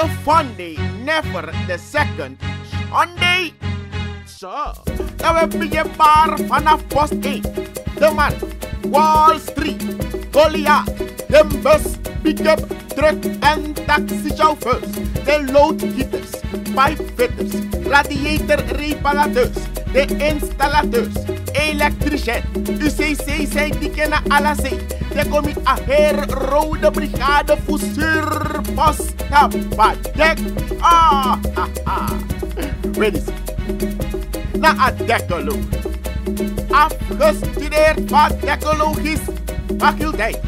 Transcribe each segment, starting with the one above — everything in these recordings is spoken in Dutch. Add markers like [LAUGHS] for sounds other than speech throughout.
the funny, never the second Sunday. So, there will be a bar of first 8. The man, Wall Street, Goliath, them bus, pickup, truck, and taxi chauffeurs. the load loodgieters, Five Fitters, Gladiator Reparateurs, de installateurs, elektricien, UCC zijn die kennen à De komt a her rode brigade fuseur posta Ah Ah, ha, ha. Wees. Na a dekkeloog. Afgestudeerd van dekkologisch faculteit.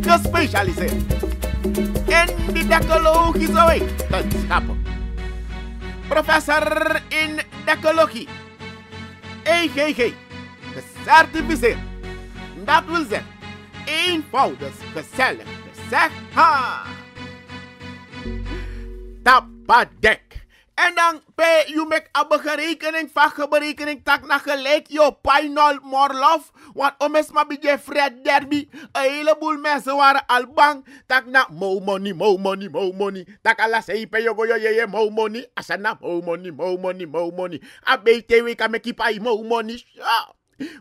Gespecialiseerd En de dekkologische wetenschappen. Professor in Decology. Hey, hey, hey, the certificate. That will say, in for the special, the second. Top deck. En dan, you make a berekening van berekening tak naar gelijk. Yo, Painol Morlof. Want om eens maar bij Fred Derby. Een heleboel mensen waren al bang. Tak na mo money, mo money, mo money. Tak ala seipe yo go yo ye ye mo money. Asana er mo money, mo money, mo money. A BTW kan me kipa mo money. shah.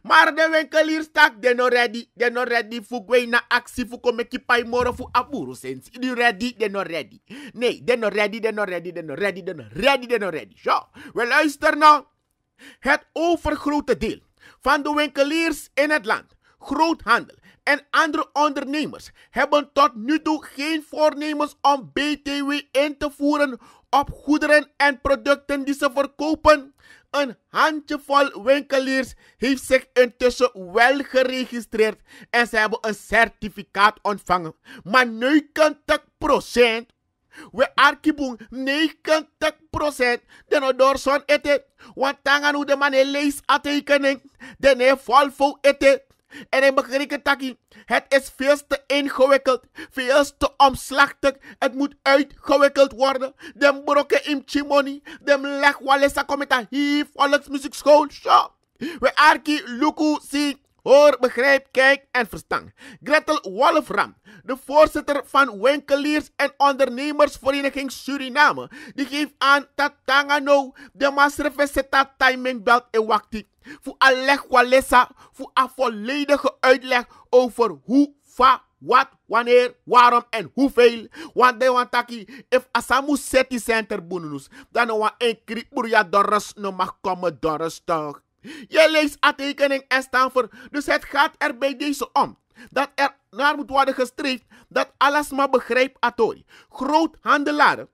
Maar de winkelier stak de no ready, de no ready fu na actie fu kome kipai moro fu aburu sensi. Idi ready, de no ready. Nee, de no ready, de no ready, de no ready, de no ready, de no ready. Zo, we luisteren nou. Het overgrote deel van de winkeliers in het land, groothandel en andere ondernemers hebben tot nu toe geen voornemens om BTW in te voeren op goederen en producten die ze verkopen een handjevol winkeliers heeft zich intussen wel geregistreerd en ze hebben een certificaat ontvangen. Maar 90% we arkibung 90% den odor son eten. Want gaan we de man lees lease Den en ik begreep taki. Het is veel te ingewikkeld. Veel te omslachtig. Het moet uitgewikkeld worden. Dem brokken in chimoni. Dem leg walesa kometa hier volksmuziekschool. We arki luku si. Hoor, begrijp, kijk en verstaan. Gretel Wolfram, de voorzitter van Winkeliers en Ondernemersvereniging Suriname, die geeft aan dat Tangano de Seta timing belt in wakti. Voor een Walesa, voor een volledige uitleg over hoe, va, wat, wanneer, waarom en hoeveel. Want de wantaki, if asamu seti center bonus, dan nou een kri burja no mag komen dorres toch. Je leest aantekening en staan voor. Dus het gaat er bij deze om. Dat er naar moet worden gestreefd dat alles maar begrijpt Atori. Groothandelaren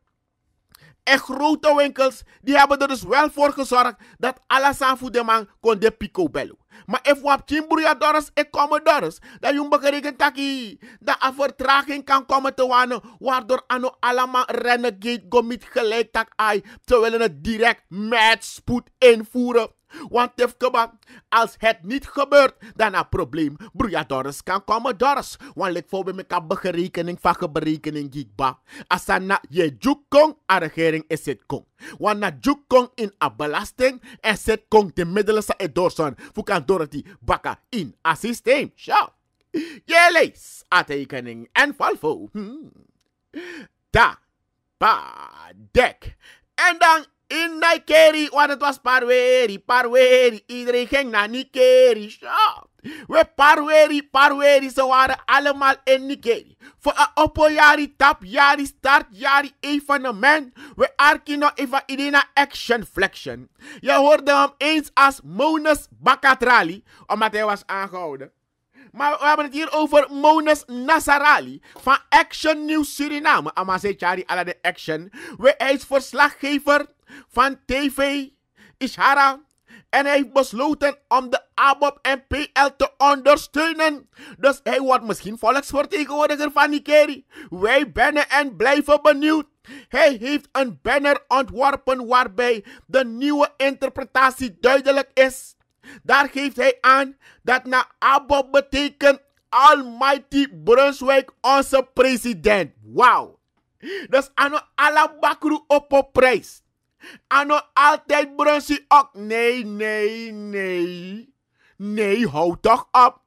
en grote winkels die hebben er dus wel voor gezorgd dat alles aan Fudeman kon de pico bello. Maar if wap chimbruya dollars en komen dollars, dat je berekent taki dat een vertraging kan komen te wanen, waardoor ano allemaal renegade gomit gelijk tak ai, terwijl het direct met spoed invoeren. Want tefkeba, als het niet gebeurt, dan een probleem. Broeia Doris kan komen Doris. Want ik voor me kan berekening van berekening gikba. Als na je jukong, a regering is het kong. Want na jukong in a belasting, is het kong de middelen sa het doorzoen. Voor kan Dorothy bakka in a systeem. Ja. Je lees, a tekening en valvo. Hmm. Da, ba, dek. En dan in Nikeri, want het was parweri, parweri. Iedereen ging naar Nikeri. Ja. We parweri, parweri, ze waren allemaal in Nikeri. Voor een yari tapjari, startjari, evenement. We arkino even idina action flexion. Je hoorde hem eens als Monus Bakatrali, omdat hij was aangehouden. Maar we hebben het hier over Monas Nasarali van Action News Suriname. Amase Chari ala de Action. Hij is verslaggever van TV Ishara. En hij heeft besloten om de ABOP en PL te ondersteunen. Dus hij wordt misschien volksvertegenwoordiger van Nikeri. Wij bennen en blijven benieuwd. Hij heeft een banner ontworpen waarbij de nieuwe interpretatie duidelijk is. Daar geeft hij aan dat na Abba betekent Almighty Brunswijk onze president. Wauw. Dus ano alabakru op op prijs. Ano altijd Brunswick ook. Nee, nee, nee. Nee, hou toch op.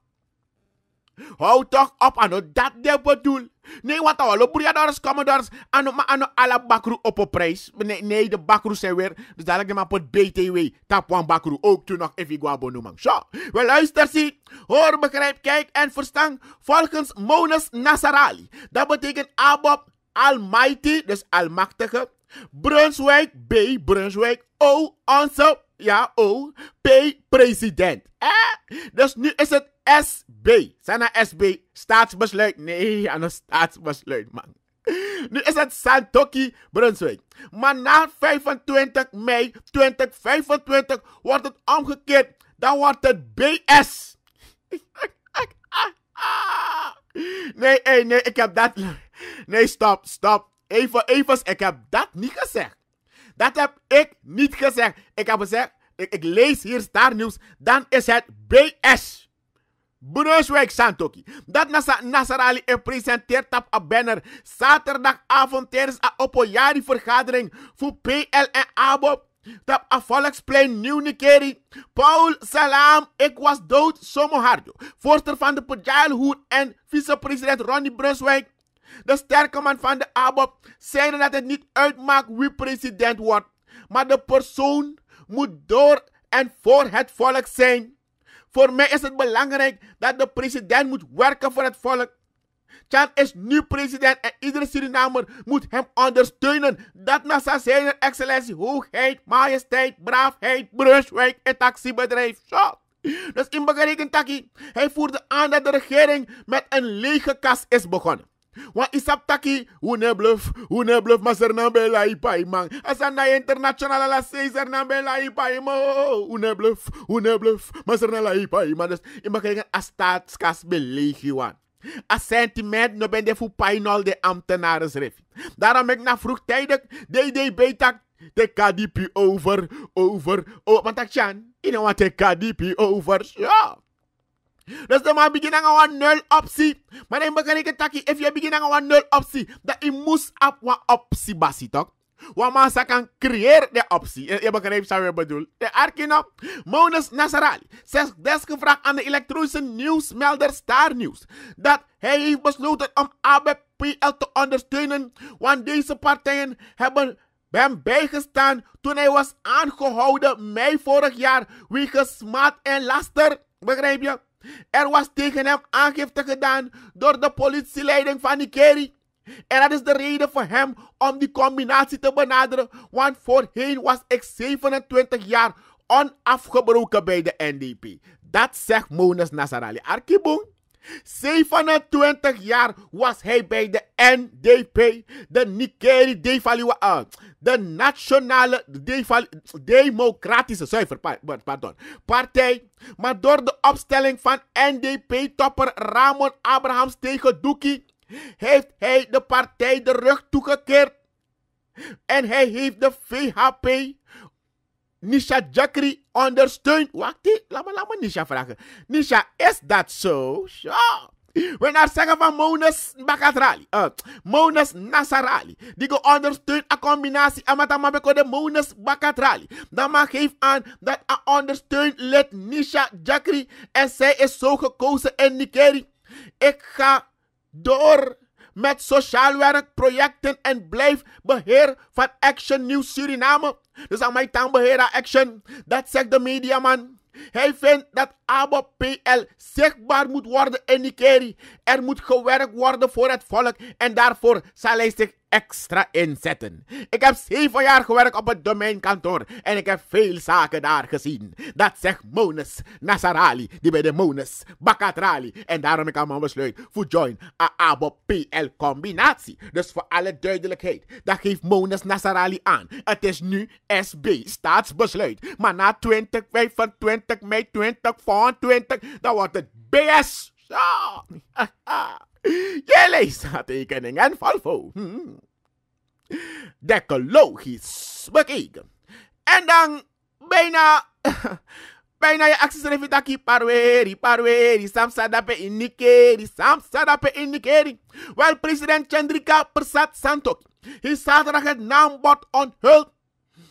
Hou toch op aan dat de bedoel. Nee, want alle broeiadors, commodors, aan maar aan alle bakroe op op prijs. Nee, nee, de bakroe zijn weer. Dus dadelijk de maar pot BTW. Tapwan bakroe ook toen nog even guabo noemen. Zo, Wel luister zie, hoor, begrijp, kijk en verstaan. Volgens Monus Nasarali. Dat betekent Abob Almighty, dus Almachtige. Brunswijk, B, Brunswijk, O, onze, ja, O, P, president. Eh? Dus nu is het SB. Sana SB, staatsbesluit. Nee, aan een staatsbesluit, man. Nu is het Santoki, Brunswijk. Maar na 25 mei 2025 wordt het omgekeerd. Dan wordt het BS. [LAUGHS] Nee, nee, nee, ik heb dat. Nee, stop, stop. Even, even, ik heb dat niet gezegd. Dat heb ik niet gezegd. Ik heb gezegd, ik, lees hier staarnieuws. Dan is het BS. Brunswijk Santoki. Dat nasa Nasarali e presenteert op een banner zaterdagavond tijdens een oppoljari vergadering voor PL en ABOP. Dat a volksplein Nieuw-Nikeri. Paul Salam, ik was dood, Somohardo. Voorster van de Pajalhoed en vicepresident Ronnie Brunswijk. De sterke man van de ABOP zeiden dat het niet uitmaakt wie president wordt. Maar de persoon moet door en voor het volk zijn. Voor mij is het belangrijk dat de president moet werken voor het volk. Chan is nu president en iedere Surinamer moet hem ondersteunen. Dat nasa zijn excellentie, hoogheid, majesteit, braafheid, brushwijk en taxibedrijf. Zo. Dus in berekent Taki, hij voerde aan dat de regering met een lege kas is begonnen. Wan isap taki, une bluff, une bluff, ma sernambe la ipa imang. international ala se sernambe la ipa Une bluff, une bluff, ma sernambe la ipa imang. Dus ima krijgen a staatskas belegiwan. A sentiment no ben de painol de ref. Daarom ik na vroegtijdig, DDB tak De KDP over, over, over. Want ik kan, ik want KDP over. Ja. Dus dan maar beginnen aan een nul optie. Maar dan begin ik het als je begint aan een nul optie. Dat je moest op wat optie basis toch? Waar man, kan creëren de optie. Je begrijpt wat ik bedoel. De Arkino, Monus Nasserali. Zegt desgevraagd aan de elektronische nieuwsmelder Star News. Dat hij heeft besloten om ABPL te ondersteunen. Want deze partijen hebben hem bijgestaan toen hij was aangehouden mei vorig jaar. Wegens smaad en laster. Begrijp je? Er was tegen hem aangifte gedaan door de politieleiding van Nikeri. En dat is de reden voor hem om die combinatie te benaderen. Want voorheen was ik 27 jaar onafgebroken bij de NDP. Dat zegt Monus Nazarali Arkibung. 27 jaar was hij bij de NDP, de Nikeri Devaluatie, eh, de Nationale Democratische Zuiver, pardon, Partij. Maar door de opstelling van NDP-topper Ramon Abrahams tegen Doekie heeft hij de partij de rug toegekeerd. En hij heeft de VHP Nisha Jacri ondersteunt. Wacht, laat me, laat Nisha vragen. Nisha, is dat zo? Ja. We gaan zeggen van Monus Bakatrali. Uh, Mones Nasarali. Die go ondersteunt een combinatie. En dan maar de Monus Bakatrali. Dan maar geef aan dat hij ondersteunt lid Nisha Jacri En zij is zo gekozen in Nikeri. Ik ga door met sociaal werk, projecten en blijf beheer van Action Nieuw Suriname. Dus aan mijn Tambehera Action, dat zegt de mediaman. Hij vindt dat ABO PL zichtbaar moet worden in Nikeri. Er moet gewerkt worden voor het volk en daarvoor zal hij zich extra inzetten. Ik heb zeven jaar gewerkt op het domeinkantoor en ik heb veel zaken daar gezien. Dat zegt Monus Nasarali, die bij de Monus Bakatrali. En daarom ik allemaal besluit voor join a abo PL combinatie. Dus voor alle duidelijkheid, dat geeft Monus Nasarali aan. Het is nu SB, staatsbesluit. Maar na 20, 25 mei 2024, dan wordt het BS. Ah, ah, ah. [LAUGHS] Je leest aantekeningen en valvo. Hmm. Decologisch bekeken. En dan bijna... [LAUGHS] bijna je acties revitaki parweri, parweri, samsadape indikeri, in Nikeri. Wel, president Chandrika Persat Santok heeft zaterdag het naambod onthuld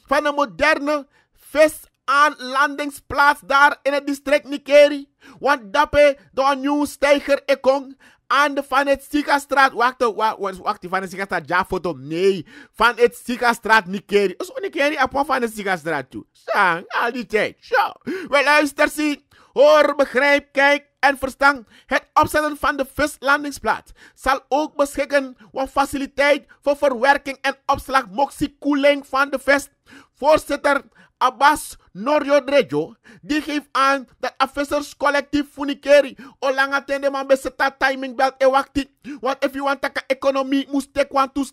van een moderne vis aan landingsplaats daar in het district Nikeri. Want dape door een nieuw stijger ekong aan de Van het Straat. Wacht, wacht, wacht, Van het Straat, ja, foto. Nee, Van het Straat, niet keren. Dus ik ken Van het Straat toe. Sang, al die tijd. Zo. Wel, luisteren, zie. Hoor, begrijp, kijk en verstaan Het opzetten van de landingsplaats zal ook beschikken over faciliteit voor verwerking en opslag moxie koeling van de vest. Voorzitter, Abbas Drejo, die geeft aan dat officers collectief funikeri olanga tende man beseta timing belt e wakti. Want if you want de economie moest take one two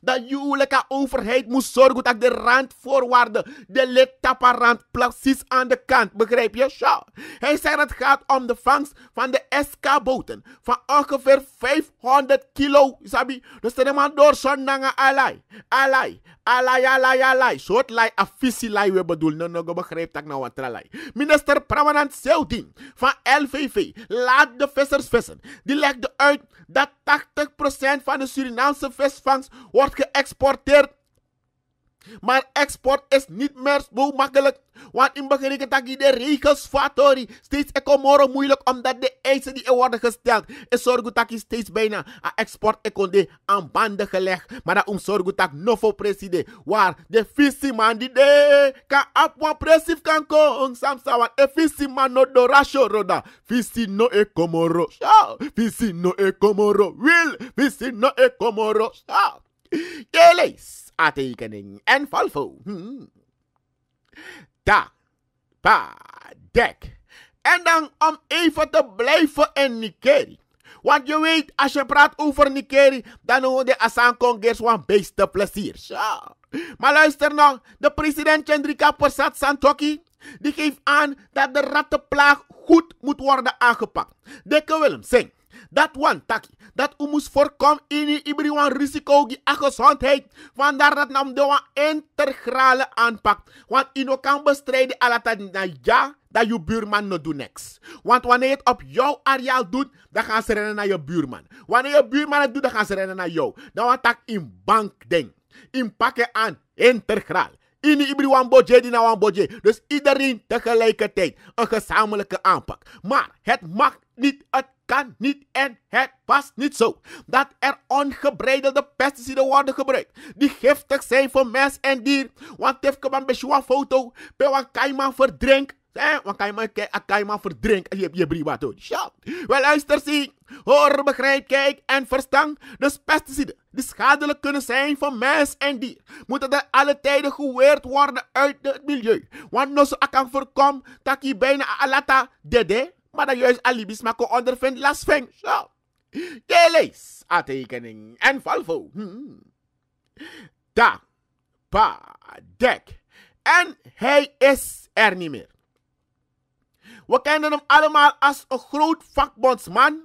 dat jullie overheid moest zorgen dat de rand randvoorwaarden, de rand, precies aan de kant, begrijp je? Ja. Hij zei dat het gaat om de vangst van de SK-boten van ongeveer 500 kilo, sabi. Dus de man door naar alai, alai, alai, alai, alai. Soort lai affisie lai we bedoel. No, no, go dat nou wat tralai. Minister permanent Seuding van LVV. Laat de vissers vissen. Die legde uit dat 80% van de Surinaamse visvangst wordt geëxporteerd maar export is niet meer zo makkelijk. Want in begin dat de regels factory steeds ekomoro moeilijk omdat de eisen die er worden gesteld. dat zorgutaki steeds bijna aan export ekonde aan banden gelegd. Maar daarom nog novo president. Waar de man die de kan apwa presief kan wat samsawan. E man no rasho roda. Visie no ekomoro. komoro. no ekomoro. komoro. Wil. visie no ekomoro. komoro en Valvo. Da, pa, dek. En dan om even te blijven in Nikeri. Want je weet, als je praat over Nikeri, dan hoor de Asankongers van beste plezier. Ja. Maar luister nog, de president Chandrika Persat Santoki, die geeft aan dat de rattenplaag goed moet worden aangepakt. Dikke Willem, zing. Dat one tak Dat u moest voorkomen in iedereen risico die gezondheid. Vandaar dat nam de integrale aanpak. Want u kan bestrijden alatad na dat je buurman no doet niks. Want wanneer je het op jouw areaal doet, dan gaan ze rennen naar je buurman. Wanneer je buurman het doet, dan gaan ze rennen naar jou. Dan nou, wat tak in bank ding. In pakken aan integraal. In Dus iedereen tegelijkertijd. Een gezamenlijke aanpak. Maar het mag niet, het kan niet en het past niet zo. Dat er ongebreidelde pesticiden worden gebruikt. Die giftig zijn voor mens en dier. Want tevke bij een foto. bij wat kaiman verdrink eh, Want kan je maar, kan je maar verdrinken. Je hebt je brieven? wat Wel luister, zie. Hoor, begrijp, kijk en verstand. Dus pesticiden die schadelijk kunnen zijn voor mens en dier, moeten er alle tijden geweerd worden uit het milieu. Want als nou ik kan voorkomen dat je bijna alata dede, maar dat juist alibis maken, last van. Zo. Je lees, aantekening en valvo. Hm, hm. Da, ba, dek. En hij is er niet meer. We kennen hem allemaal als een groot vakbondsman,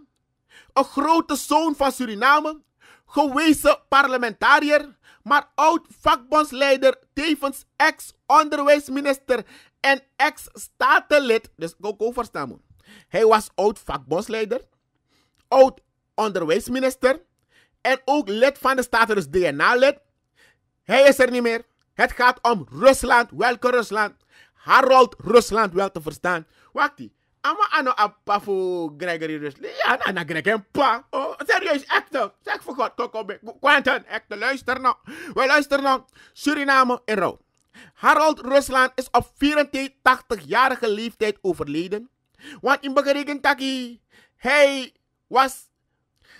een grote zoon van Suriname, gewezen parlementariër, maar oud vakbondsleider, tevens ex-onderwijsminister en ex-statenlid. Dus go, go verstaan Hij was oud vakbondsleider, oud onderwijsminister en ook lid van de staten, dus DNA-lid. Hij is er niet meer. Het gaat om Rusland. Welke Rusland? Harold Rusland wel te verstaan. Wakti. Ama ano apa voor Gregory Rusli, Ja, ana na pa. Oh, serieus, echte. Zeg voor God, Coco Quentin, echte, luister nou. We luisteren nou. Suriname in rouw. Harold Rusland is op 84-jarige leeftijd overleden. Want in Begeregentaki, hij was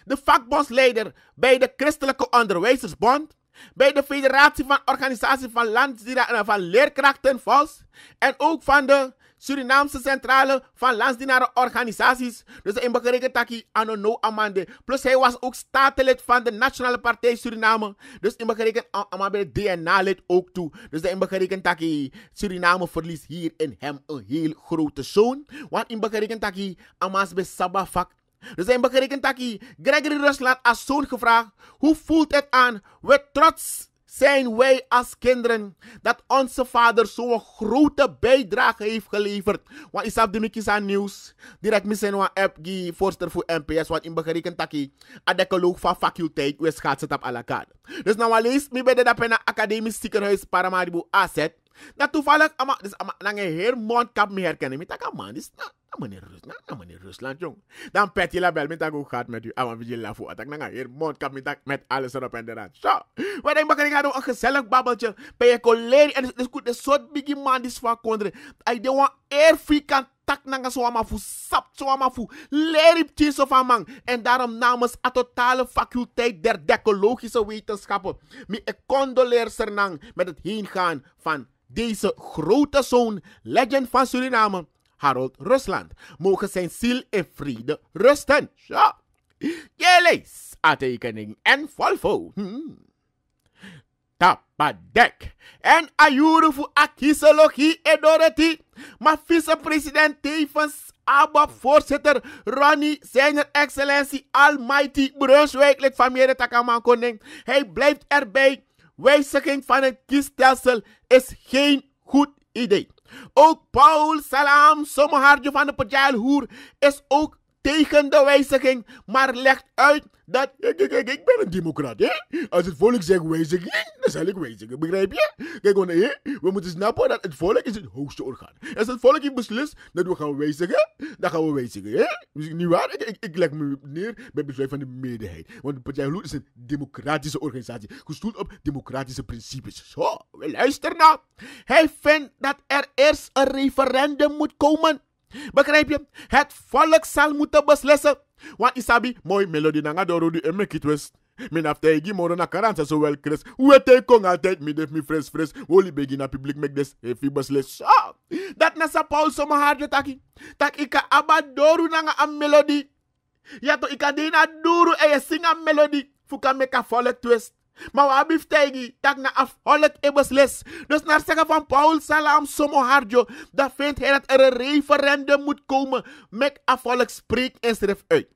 de vakbondsleider bij de Christelijke Onderwijzersbond, bij de Federatie van Organisatie van Landdieren en van Leerkrachten Vos en ook van de Surinaamse centrale van landsdienaren organisaties. Dus in begrepen taki anno no amande. Plus hij was ook statenlid van de Nationale Partij Suriname. Dus in begrepen amande DNA-lid ook toe. Dus in begrepen taki Suriname verliest hier in hem een heel grote zoon. Want in begrepen taki amas be sabafak dus in begrepen dat Gregory Rusland als zoon gevraagd: hoe voelt het aan? We trots zijn wij als kinderen dat onze vader zo'n grote bijdrage heeft geleverd. Want is de aan nieuws. Direct missen een app die voorster voor MPS Want in begerekend taki. Adekoloog van faculteit. gaat schaatsen op alle kaart. Dus nou eens, me ben de Dapena Academisch Ziekenhuis Paramaribo Asset. Dat toevallig, ama, dus ama, dan een heer mondkap me herkennen. Maar dat kan man, nou- meneer Rusland, nou meneer Rusland, jong. Dan pet je label met ook gaat met u. Ah, want je lafo attack. Dan ga je kap met alles erop en eraan. Zo. we denken, we gaan doen een gezellig babbeltje. Bij je collega. En het is goed, de soort biggie man die is van kondre. Hij deed een kan tak nanga swamafu, sap swamafu, lerip tjiso van mang En daarom namens a um, totale faculteit der decologische wetenschappen, mi ik condoleer sernang met het heen gaan van deze uh, grote zoon, legend van Suriname, Harold Rusland. Mogen zijn ziel in vrede rusten. Ja. Je leest aantekening en volvo. Hmm. Tapadek. En ayuru voor akisologie en Dorothy. Maar vicepresident tevens abba voorzitter Ronnie zijn Excellentie Almighty Brunswijk lid van Takaman Koning. Hij blijft erbij. Wijziging van het kiesstelsel is geen goed idee. Ook Paul, salam, sommige van de Pajail Hoer is ook tegen de wijziging, maar legt uit dat ik, ik, ik, ben een democrat. Hè? Als het volk zegt wijziging, dan zal ik wijzigen, begrijp je? Kijk, want, hè, we moeten snappen dat het volk is het hoogste orgaan. Als het volk heeft beslist dat we gaan wijzigen, dan gaan we wijzigen. Hè? Dus niet waar? Ik, ik, leg me neer bij het besluit van de meerderheid. Want de Partij Gloed is een democratische organisatie, gestoeld op democratische principes. Zo, luister nou. Hij vindt dat er eerst een referendum moet komen Begrijp je? Het volk muta moeten lesa Want Isabi, mooi melody nanga dorodu di emek it west. Min af tegi moro na karanta zo wel kres. kong mi def mi fres fres. Woli begi na publiek mek des. E so, dat nasa sa Paul soma harde taki. Tak ika abadoru nanga am melody. Yato ika dina duru e singa melody. Fuka meka volk twist. Maar wat heeft hij dat na afhollet les? Dus naar zeggen van Paul Salam Somo Harjo, Dat vindt hij dat er een referendum moet komen met afhollet spreek en schrift uit.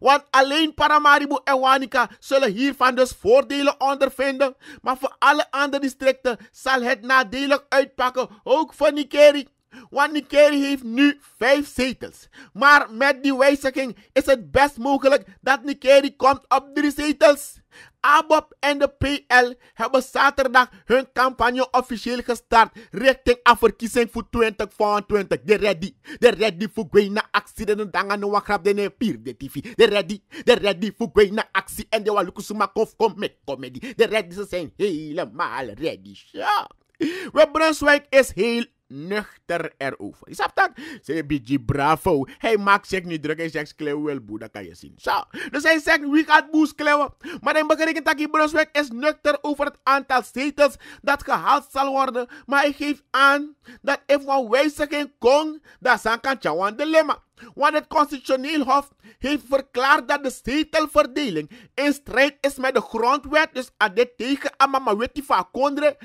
Want alleen Paramaribo en Wanica zullen hiervan dus voordelen ondervinden, maar voor alle andere districten zal het nadelig uitpakken, ook voor Nikeri. Want Nikeri heeft nu vijf zetels. Maar met die wijziging is het best mogelijk dat Nikeri komt op drie zetels. ABOP en de PL hebben zaterdag hun campagne officieel gestart richting afverkiezing voor 2024. De ready, de ready voor Gwena actie. De dangan no de ne de TV. De ready, de ready voor Gwena actie. En de walukusuma kof kom met comedy. De ready, ze zijn helemaal ready. Ja. Brunswijk is heel nuchter erover. Je snapt dat? Zeg beetje bravo. Hij maakt zich niet druk. Hij zegt kleeuwen wel boe. Dat kan je zien. Zo. Dus hij zegt wie gaat boes kleeuwen. Maar dan berekent dat Brunswijk is nuchter over het aantal zetels dat gehaald zal worden. Maar hij geeft aan dat even een wijziging komt. Dat is een kantje dilemma. Want het constitutioneel hof heeft verklaard dat de zetelverdeling in strijd is met de grondwet. Dus aan dit tegen Amama van Kondre.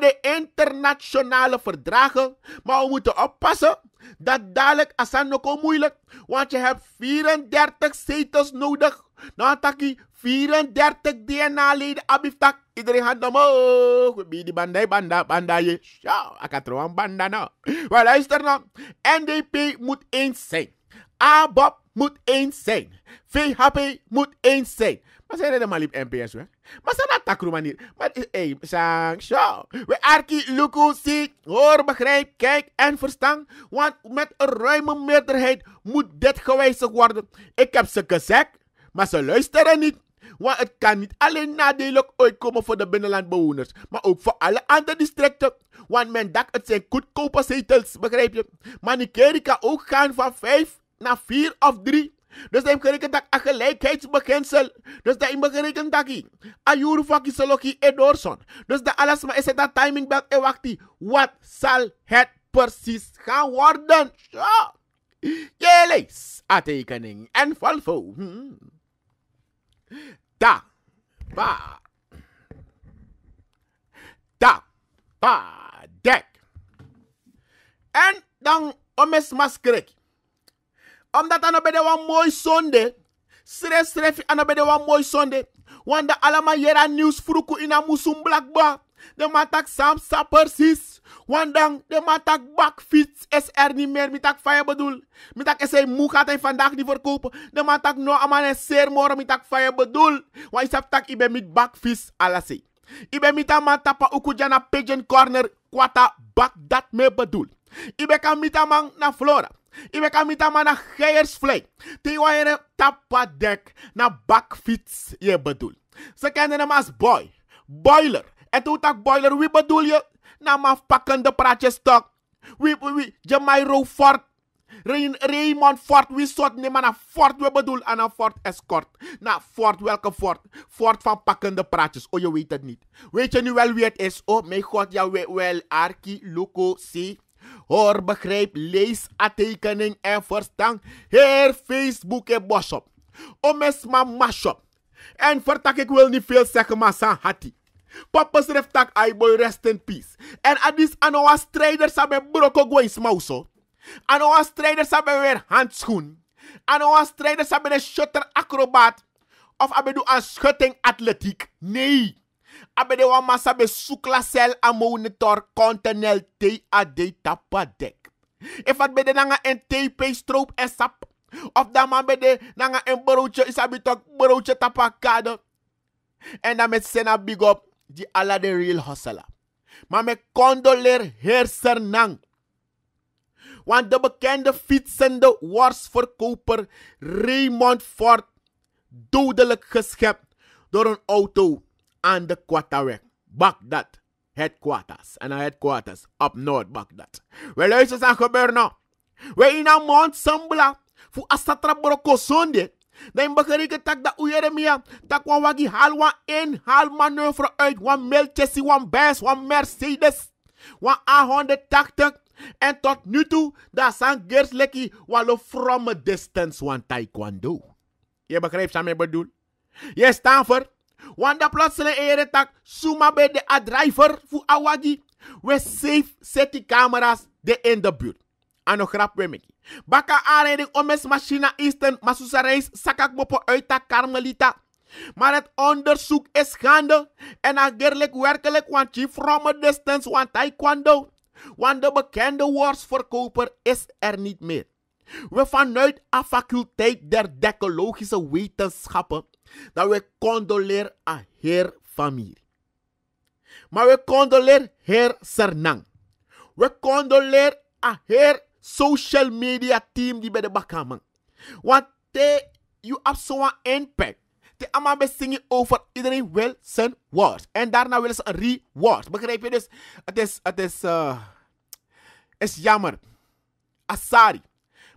de internationale verdragen. Maar we moeten oppassen dat dadelijk Asanoko moeilijk. Want je hebt 34 zetels nodig. Nou, Taki, 34 DNA-leden abiftak. Iedereen gaat omhoog. We bieden bandai, banda, banda je. Ja, ik had er een banda nou. Maar luister nou. NDP moet eens zijn. ABAP moet eens zijn. VHP moet eens zijn. Maar zijn maar liep NPS hè? Maar zijn dat takro manier. Maar is hey, sang, We arki, luku, hoor, begrijp, kijk en verstand. Want met een ruime meerderheid moet dit gewijzigd worden. Ik heb ze gezegd, maar ze luisteren niet. Want het kan niet alleen nadelig uitkomen voor de binnenlandbewoners, maar ook voor alle andere districten. Want men dacht het zijn goedkope zetels, begrijp je? Maar die kan ook gaan van 5 naar 4 of 3, Dus dat berekent dat een gelijkheidsbeginsel. Dus dat berekent dat hij. Ayuru van Kisoloki Edorson. Dus dat alles maar is dat timing belt en wacht Wat zal het precies gaan worden? Ja. Je leest a tekening en volvo. Hmm. Da. Ba. Da. Ba. Dek. En dan om eens maskerik. Omdat anobede wan moy sonde Sre srefi anobede wan moy zonde. Wanda alama yera news fruku ina musum ba De matak sam sa precies. Wandang de matak bakfiets is er niet meer. Mitak faya bedul Mitak is hij moe gaat hij vandaag niet De matak no amane zeer morgen mitak faya bedul. Want sap tak ibe mit bakfiets alasi. Ibe mita mata pa uku jana pigeon corner kwata bak dat me bedul. Ibe kan mita na flora. Iwe kamita mana hairspray. Tiwa ene dek na bakfiets je bedoel? Ze kennen hem als boy. Boiler. En toen tak boiler, wie bedoel je? Na pakkende praatjes toch. Wie, wie, wie, Jamairo Fort. Raymond Fort, wie soort neem aan Fort, we bedoelen aan Fort Escort. Na Fort, welke Fort? Fort van pakkende praatjes, oh je weet het niet. Weet je nu wel wie het is? Oh mijn god, ja wel, Arki, Loco, C. Hoor, begrijp, lees, aantekening en verstand. Heer Facebook en Boshop. Omesma Mashop. En vertak, ik wil niet veel zeggen, maar san hati. Papa schreef tak, I boy, rest in peace. En adis aan onze strijders hebben broko gwen smauso. Aan onze strijders hebben weer handschoen. Aan onze strijders hebben een shutter acrobat. Of hebben een schutting atletiek. Nee abede wa masa be sukla sel amoune tor kontenel te ade tapadek. de bede nanga en tp stroop en sap. Of dan man bede nanga en broodje isabi tok broodje tapakade. En dan met sena big up di ala de real hustler. Maar me condoleer heerser nang. Want de bekende fietsende worstverkoper Raymond Ford dodelijk geschept door een auto. and the Quattarec, Baghdad headquarters, and our headquarters up north Baghdad. We luisteren naar gebeuren nou. We in a month, sambla, voor asatra broko zonde. Dan begerike tak da uyeremia, tak wan wagi hal wan in, hal manoeuvre uit, wan melchesi, wan bes, wan mercedes, wan a and En tot nu toe, daar zijn geerslekkie, walo from a distance, one taekwondo. Ye, begrijpt wat ik bedoel? Je voor Wanda plotseling ere tak suma bij de adrijver voor awagi. We safe set die camera's de in de buurt. nog grap we meki. Baka aanrijding om mes machina eastern masusa reis sakak mopo uit karmelita. Maar het onderzoek is gaande en agerlijk werkelijk want chief from a distance want taekwondo. Want de bekende worstverkoper is er niet meer. We vanuit de faculteit der dekologische wetenschappen dat we condoleer aan haar familie. Maar we condoleer haar Sernang. We condoleer aan haar social media team die bij de bakaman. Want they, you have zo'n impact. Te allemaal bezingen over iedereen wil zijn woord. En daarna wil ze een reward. Begrijp je dus? Het is, het is, uh, is jammer. Asari.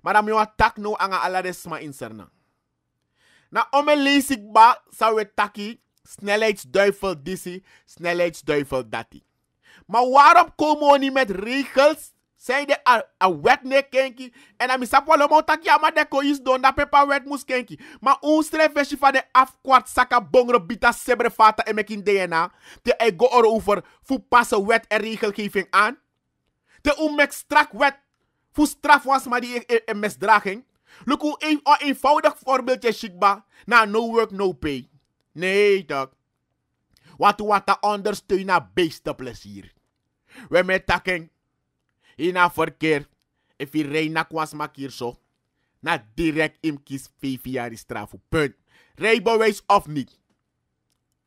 Maar dan moet je tak nou aan alles maar in Sernang. Na nou, om een leesik ba, zou het taki, snelheidsduivel disi, snelheidsduivel dati. Maar waarom komen we niet met regels? Zijn de a, wet kenki? En dan misap wel om taki ama de kois don, dat pepa wet moes kenki. Maar ons trefesje van de afkwart saka bongro bita sebre fata en mekin DNA. Te ei go over voor passen wet en regelgeving aan. Te om strak wet voor straf was maar die een eh, eh, misdraging. Look hoe een, oh, eenvoudig voorbeeldje Shikba. Na no work, no pay. Nee, tak. Wat wat ondersteunen beste plezier. We met takken. In a verkeer. If je rij kwast maak hier zo. Na direct im kies vijf jaar straf. Punt. Rijbewijs of niet.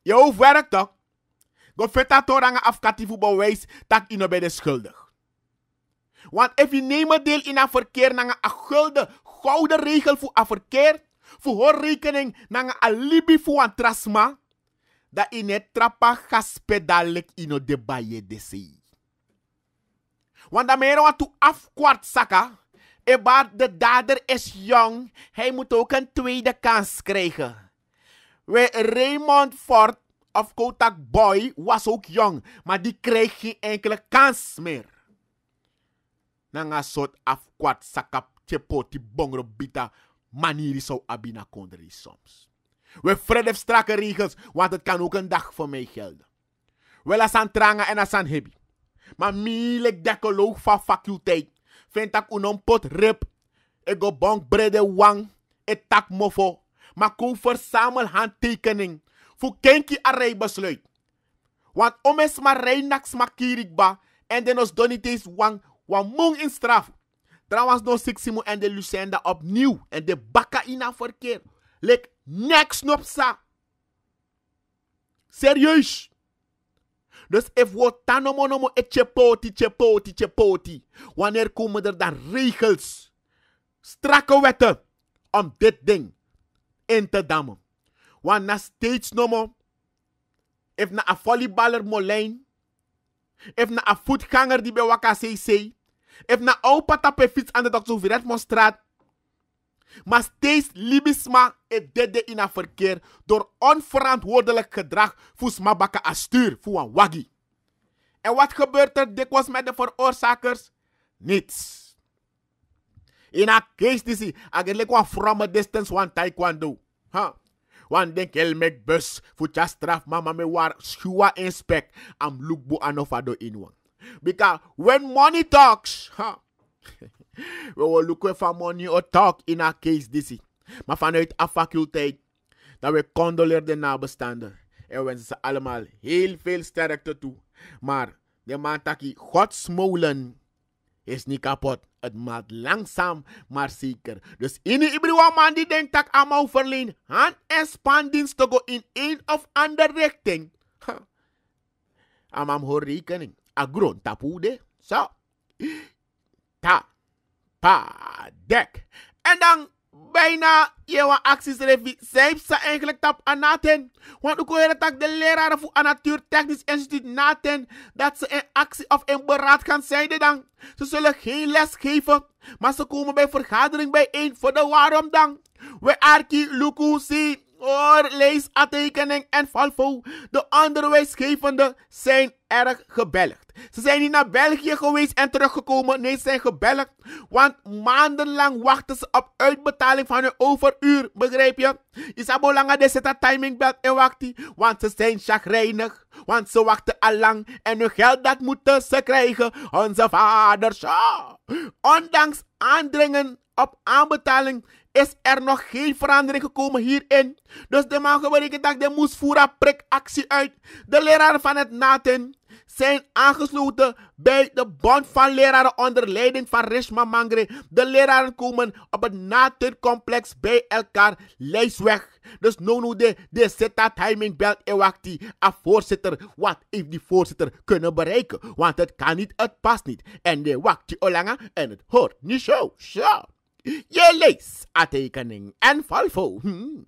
Je hoofd werk toch? Go feta toranga afkatifu bewijs tak in bij de schuldig. Want if je neemt deel in een verkeer naar een gulden gouden regel voor verkeer, voor hoor rekening naar alibi voor een trasma, dat in het trappa gaspedalek in de baie de zee. Want meer wat toe afkwart zakken, de dader is jong, hij moet ook een tweede kans krijgen. We Raymond Ford of Kotak Boy was ook jong, maar die kreeg geen enkele kans meer. Nanga soort afkwart sakap je die bongro bita manier zou abina kondri soms. We vreden strakke regels, want het kan ook een dag voor mij gelden. Wel als aan tranga en als aan hebi. Maar mielek dekoloog van faculteit. vindt ik een pot rip. Ik go bong brede wang. Ik tak mofo. Maar kom verzamel handtekening. Voor kenki arrei besluit. Want om eens maar reinax makirikba. En den ons donites wang. Wang mong in straf. Trouwens, no Siximu en de Lucenda opnieuw. En de bakka het verkeer. Lek niks op sa. Serieus. Dus if wotanomonomo etje eh, poti, tjepoti, tjepoti. Wanneer komen er dan regels? Strakke wetten om dit ding in te dammen. Want na steeds nomo, if na een volleyballer molijn, Even na een voetganger die bij Waka CC, If na opa tape fiets aan de dokter over Redmondstraat. Maar steeds libisma het dede in het verkeer door onverantwoordelijk gedrag voor smabaka astuur voor een waggy. En wat gebeurt er dikwijls met de veroorzakers? Niets. In a case disi, eigenlijk wan from a distance wan taekwondo. Huh? Wan denk el mek bus, voor straf mama me war schuwa inspect, am lukbo anofado in wan. Because when money talks, huh, [LAUGHS] we will look for money or talk in our case DC. Maar vanuit haar faculteit, dat we condoleren de nabestaanden. En wensen ze allemaal heel veel sterkte toe. Maar de man God godsmolen is niet kapot. Het maakt langzaam, maar zeker. Dus in iedere man die denkt dat allemaal verleen hand- en spandienst te go in een of andere richting. Huh. Amam hoor rekening agron tapude. Zo. Ta. Pa. Dek. En dan bijna jewa acties revi. ze eigenlijk tap aan naten. Want ook hoor dat de leraren voor het technisch Instituut naten. Dat ze een actie of een beraad gaan zijn dan. Ze zullen geen les geven. Maar ze komen bij vergadering bijeen voor de waarom dan. We arki lukusi. Hoor, lees aantekening en valvo. De onderwijsgevenden zijn erg gebelgd. Ze zijn niet naar België geweest en teruggekomen. Nee, ze zijn gebelgd. Want maandenlang wachten ze op uitbetaling van hun overuur. Begrijp je? Isabo langa de dat timing belt in Want ze zijn chagrijnig. Want ze wachten al lang. En hun geld dat moeten ze krijgen. Onze vaders. Ah, ondanks aandringen op aanbetaling is er nog geen verandering gekomen hierin. Dus de man berekent dat de prik actie uit. De leraren van het Naten zijn aangesloten bij de bond van leraren onder leiding van Rishma Mangre. De leraren komen op het Naten-complex bij elkaar, weg. Dus no de, de Zeta Timing Belt Ewakti, a voorzitter. Wat heeft die voorzitter kunnen bereiken? Want het kan niet, het past niet. En de Wakti Olanga en het hoort niet zo. Zo. Je leest aantekening en valvo. Hmm.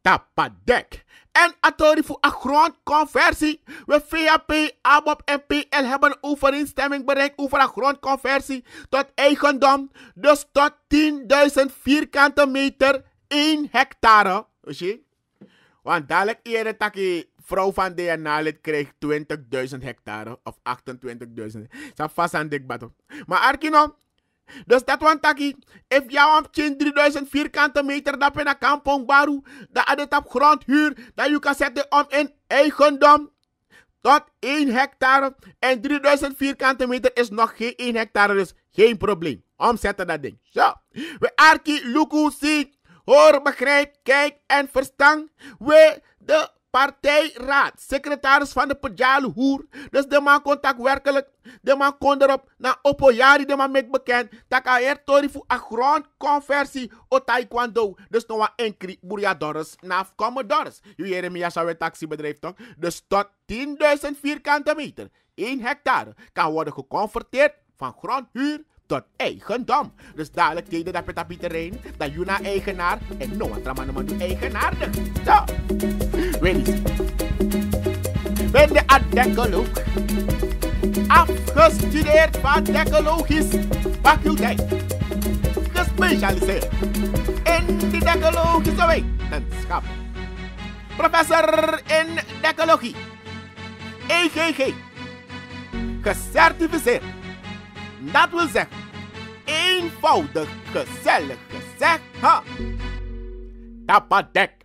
Tapadek en atori voor grondconversie. We VAP, ABOP en PL hebben overeenstemming bereikt over een grondconversie tot eigendom. Dus tot 10.000 vierkante meter, 1 hectare. Want dadelijk eerder dat vrouw van DNA-lid kreeg 20.000 hectare of 28.000. Dat vast aan dik Maar Arkino, dus dat want taki, if jou want 3000 vierkante meter dat in een kampong baru, dat adet op grondhuur, dat je kan zetten om in eigendom tot 1 hectare. En 3000 vierkante meter is nog geen 1 hectare, dus geen probleem. Omzetten dat ding. Zo. We arki, luku, zie, hoor, begrijp, kijk en verstaan. We de partijraad, secretaris van de Pejalu Hoer. Dus de man contact werkelijk, de man kon erop na opoyari, de man met bekend, dat er tori voor een grondconversie o taekwondo. Dus nog een enkri, boeria dollars, naaf komen Jeremia zou het taxibedrijf toch? Dus tot 10.000 vierkante meter, 1 hectare, kan worden geconverteerd van grondhuur tot eigendom. Dus dadelijk deden dat met dat terrein, dat eigenaar en een Tramanema eigenaardig. Zo! weet niet. Ben de adecoloog. Afgestudeerd van decologische faculteit. Gespecialiseerd in de decologische wetenschap. Professor in hey EGG. Gecertificeerd. Dat wil zeggen, eenvoudig gezellig gezegd, ha. Tapadek.